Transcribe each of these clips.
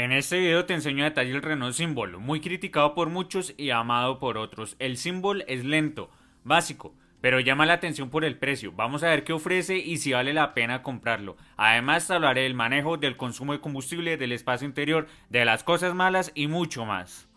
En este video te enseño a detalle el Renault Symbol, muy criticado por muchos y amado por otros. El símbolo es lento, básico, pero llama la atención por el precio. Vamos a ver qué ofrece y si vale la pena comprarlo. Además te hablaré del manejo, del consumo de combustible, del espacio interior, de las cosas malas y mucho más.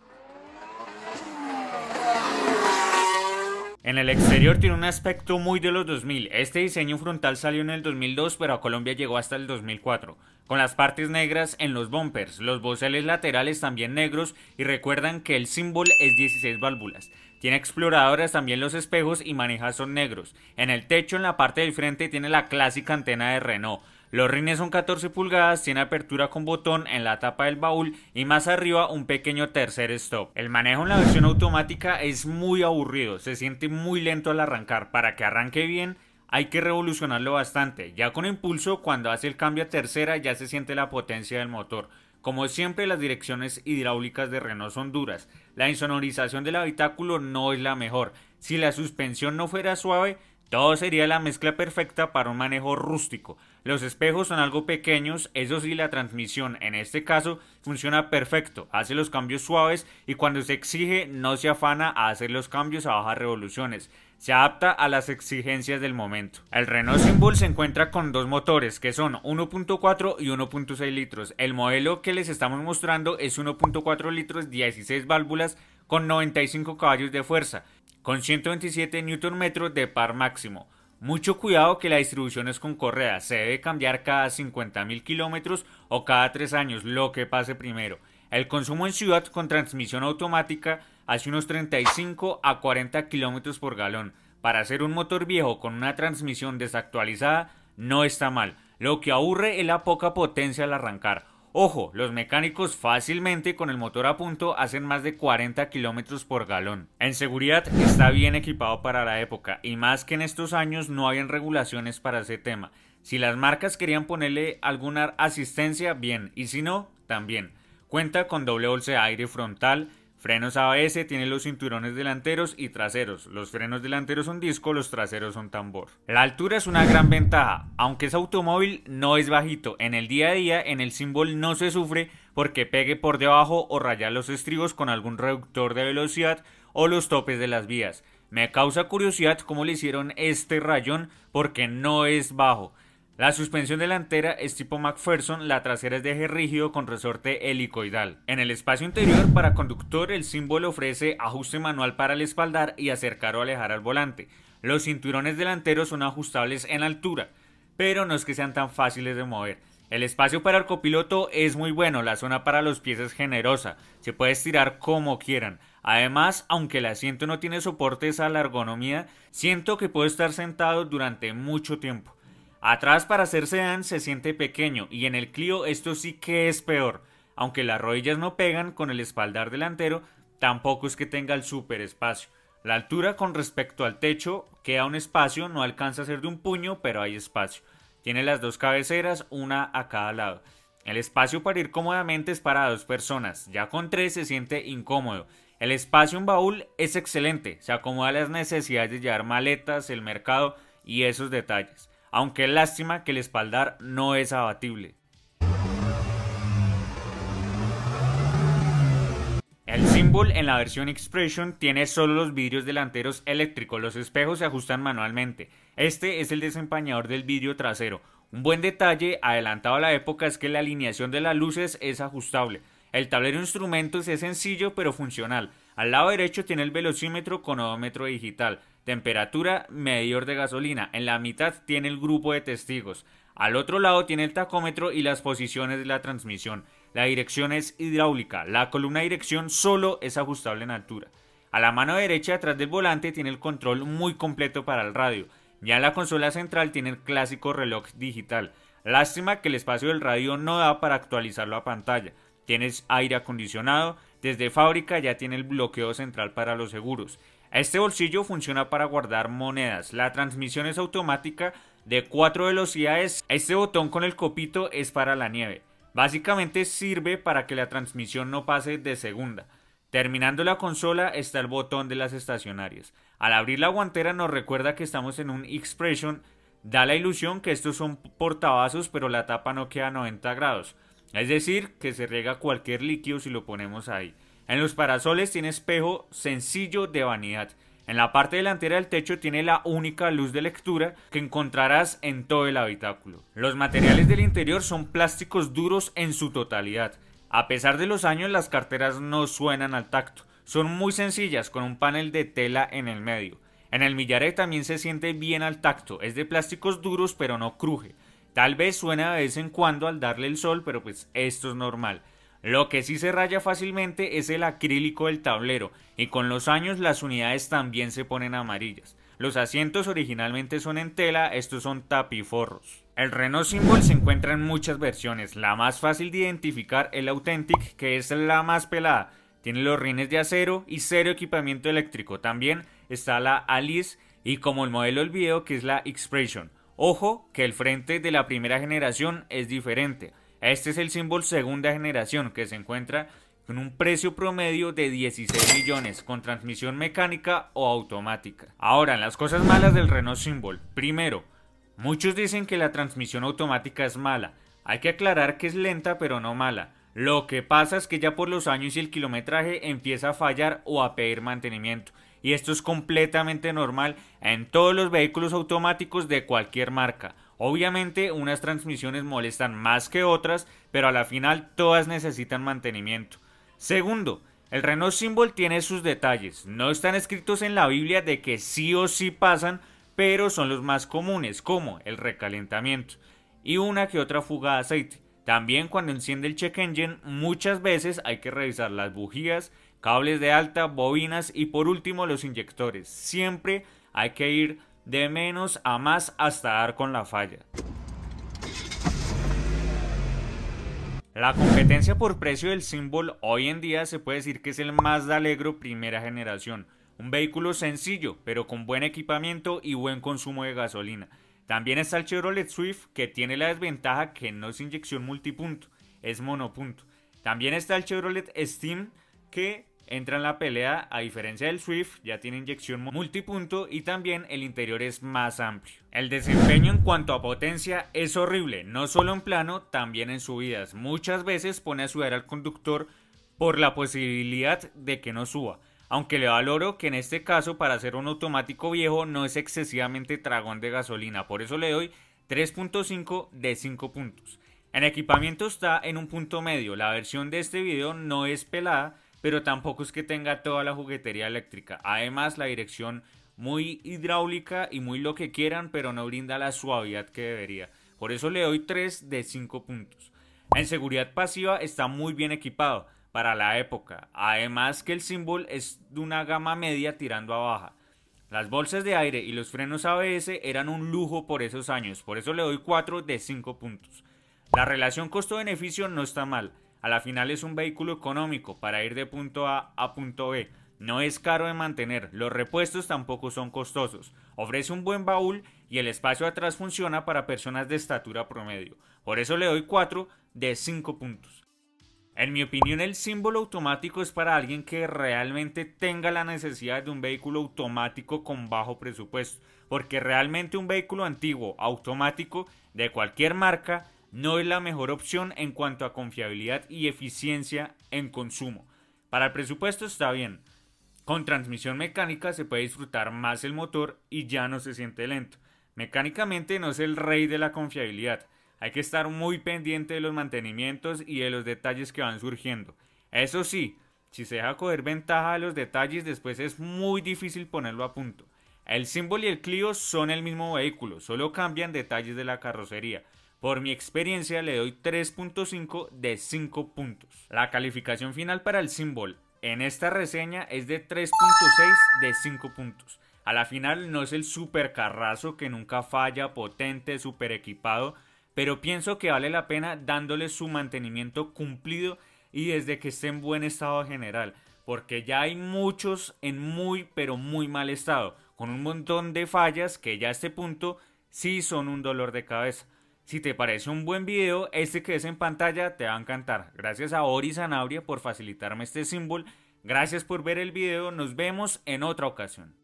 En el exterior tiene un aspecto muy de los 2000. Este diseño frontal salió en el 2002, pero a Colombia llegó hasta el 2004. Con las partes negras en los bumpers, los boceles laterales también negros y recuerdan que el símbolo es 16 válvulas. Tiene exploradoras también los espejos y manejas son negros. En el techo en la parte del frente tiene la clásica antena de Renault. Los rines son 14 pulgadas, tiene apertura con botón en la tapa del baúl y más arriba un pequeño tercer stop. El manejo en la versión automática es muy aburrido, se siente muy lento al arrancar. Para que arranque bien, hay que revolucionarlo bastante. Ya con impulso, cuando hace el cambio a tercera, ya se siente la potencia del motor. Como siempre, las direcciones hidráulicas de Renault son duras. La insonorización del habitáculo no es la mejor. Si la suspensión no fuera suave, todo sería la mezcla perfecta para un manejo rústico. Los espejos son algo pequeños, eso sí la transmisión en este caso funciona perfecto, hace los cambios suaves y cuando se exige no se afana a hacer los cambios a bajas revoluciones. Se adapta a las exigencias del momento. El Renault Symbol se encuentra con dos motores que son 1.4 y 1.6 litros. El modelo que les estamos mostrando es 1.4 litros 16 válvulas con 95 caballos de fuerza con 127 Nm de par máximo. Mucho cuidado que la distribución es con correa, se debe cambiar cada 50.000 km o cada 3 años, lo que pase primero. El consumo en ciudad con transmisión automática hace unos 35 a 40 km por galón. Para hacer un motor viejo con una transmisión desactualizada no está mal, lo que aburre es la poca potencia al arrancar. Ojo, los mecánicos fácilmente con el motor a punto hacen más de 40 kilómetros por galón. En seguridad está bien equipado para la época y más que en estos años no habían regulaciones para ese tema. Si las marcas querían ponerle alguna asistencia, bien, y si no, también. Cuenta con doble bolsa de aire frontal, Frenos ABS tienen los cinturones delanteros y traseros. Los frenos delanteros son disco, los traseros son tambor. La altura es una gran ventaja, aunque es automóvil no es bajito. En el día a día, en el símbolo no se sufre porque pegue por debajo o raya los estribos con algún reductor de velocidad o los topes de las vías. Me causa curiosidad cómo le hicieron este rayón porque no es bajo. La suspensión delantera es tipo McPherson, la trasera es de eje rígido con resorte helicoidal. En el espacio interior para conductor el símbolo ofrece ajuste manual para el espaldar y acercar o alejar al volante. Los cinturones delanteros son ajustables en altura, pero no es que sean tan fáciles de mover. El espacio para el copiloto es muy bueno, la zona para los pies es generosa, se puede estirar como quieran. Además, aunque el asiento no tiene soportes a la ergonomía, siento que puedo estar sentado durante mucho tiempo. Atrás para hacer sedán se siente pequeño y en el Clio esto sí que es peor. Aunque las rodillas no pegan con el espaldar delantero, tampoco es que tenga el super espacio. La altura con respecto al techo queda un espacio, no alcanza a ser de un puño, pero hay espacio. Tiene las dos cabeceras, una a cada lado. El espacio para ir cómodamente es para dos personas, ya con tres se siente incómodo. El espacio en baúl es excelente, se acomoda las necesidades de llevar maletas, el mercado y esos detalles aunque lástima que el espaldar no es abatible. El Symbol en la versión Expression tiene solo los vidrios delanteros eléctricos, los espejos se ajustan manualmente. Este es el desempañador del vidrio trasero. Un buen detalle adelantado a la época es que la alineación de las luces es ajustable. El tablero de instrumentos es sencillo pero funcional. Al lado derecho tiene el velocímetro con odómetro digital temperatura, medidor de gasolina. En la mitad tiene el grupo de testigos. Al otro lado tiene el tacómetro y las posiciones de la transmisión. La dirección es hidráulica. La columna de dirección solo es ajustable en altura. A la mano derecha, atrás del volante, tiene el control muy completo para el radio. Ya en la consola central tiene el clásico reloj digital. Lástima que el espacio del radio no da para actualizarlo a pantalla. Tienes aire acondicionado, desde fábrica ya tiene el bloqueo central para los seguros. Este bolsillo funciona para guardar monedas. La transmisión es automática de cuatro velocidades. Este botón con el copito es para la nieve. Básicamente sirve para que la transmisión no pase de segunda. Terminando la consola está el botón de las estacionarias. Al abrir la guantera nos recuerda que estamos en un Expression. Da la ilusión que estos son portavasos pero la tapa no queda a 90 grados. Es decir, que se riega cualquier líquido si lo ponemos ahí. En los parasoles tiene espejo sencillo de vanidad. En la parte delantera del techo tiene la única luz de lectura que encontrarás en todo el habitáculo. Los materiales del interior son plásticos duros en su totalidad. A pesar de los años las carteras no suenan al tacto, son muy sencillas con un panel de tela en el medio. En el millaré también se siente bien al tacto, es de plásticos duros pero no cruje. Tal vez suena de vez en cuando al darle el sol, pero pues esto es normal. Lo que sí se raya fácilmente es el acrílico del tablero, y con los años las unidades también se ponen amarillas. Los asientos originalmente son en tela, estos son tapiforros. El Renault Symbol se encuentra en muchas versiones, la más fácil de identificar es la Authentic, que es la más pelada. Tiene los rines de acero y cero equipamiento eléctrico. También está la Alice y como el modelo del que es la Expression. Ojo que el frente de la primera generación es diferente. Este es el símbolo segunda generación que se encuentra con un precio promedio de 16 millones con transmisión mecánica o automática. Ahora, las cosas malas del Renault Symbol. Primero, muchos dicen que la transmisión automática es mala. Hay que aclarar que es lenta pero no mala. Lo que pasa es que ya por los años y el kilometraje empieza a fallar o a pedir mantenimiento. Y esto es completamente normal en todos los vehículos automáticos de cualquier marca. Obviamente unas transmisiones molestan más que otras, pero a la final todas necesitan mantenimiento. Segundo, el Renault Symbol tiene sus detalles, no están escritos en la Biblia de que sí o sí pasan, pero son los más comunes, como el recalentamiento y una que otra fuga de aceite. También cuando enciende el check engine muchas veces hay que revisar las bujías, cables de alta, bobinas y por último los inyectores. Siempre hay que ir de menos a más hasta dar con la falla. La competencia por precio del símbolo hoy en día se puede decir que es el de alegro primera generación, un vehículo sencillo pero con buen equipamiento y buen consumo de gasolina. También está el Chevrolet Swift que tiene la desventaja que no es inyección multipunto, es monopunto. También está el Chevrolet Steam que entra en la pelea, a diferencia del Swift, ya tiene inyección multipunto y también el interior es más amplio. El desempeño en cuanto a potencia es horrible, no solo en plano, también en subidas. Muchas veces pone a sudar al conductor por la posibilidad de que no suba. Aunque le valoro que en este caso para ser un automático viejo no es excesivamente tragón de gasolina, por eso le doy 3.5 de 5 puntos. En equipamiento está en un punto medio, la versión de este video no es pelada, pero tampoco es que tenga toda la juguetería eléctrica. Además, la dirección muy hidráulica y muy lo que quieran, pero no brinda la suavidad que debería. Por eso le doy 3 de 5 puntos. En seguridad pasiva está muy bien equipado para la época, además que el símbolo es de una gama media tirando a baja. Las bolsas de aire y los frenos ABS eran un lujo por esos años, por eso le doy 4 de 5 puntos. La relación costo-beneficio no está mal, a la final es un vehículo económico para ir de punto A a punto B. No es caro de mantener, los repuestos tampoco son costosos, ofrece un buen baúl y el espacio atrás funciona para personas de estatura promedio. Por eso le doy 4 de 5 puntos. En mi opinión el símbolo automático es para alguien que realmente tenga la necesidad de un vehículo automático con bajo presupuesto, porque realmente un vehículo antiguo, automático, de cualquier marca, no es la mejor opción en cuanto a confiabilidad y eficiencia en consumo. Para el presupuesto está bien. Con transmisión mecánica se puede disfrutar más el motor y ya no se siente lento. Mecánicamente no es el rey de la confiabilidad. Hay que estar muy pendiente de los mantenimientos y de los detalles que van surgiendo. Eso sí, si se deja coger ventaja de los detalles, después es muy difícil ponerlo a punto. El símbolo y el Clio son el mismo vehículo, solo cambian detalles de la carrocería. Por mi experiencia le doy 3.5 de 5 puntos. La calificación final para el símbolo en esta reseña es de 3.6 de 5 puntos. A la final no es el super carrazo que nunca falla, potente, super equipado, pero pienso que vale la pena dándole su mantenimiento cumplido y desde que esté en buen estado general, porque ya hay muchos en muy pero muy mal estado, con un montón de fallas que ya a este punto sí son un dolor de cabeza. Si te parece un buen video, este que es en pantalla te va a encantar. Gracias a Ori Sanabria por facilitarme este símbolo. Gracias por ver el video, nos vemos en otra ocasión.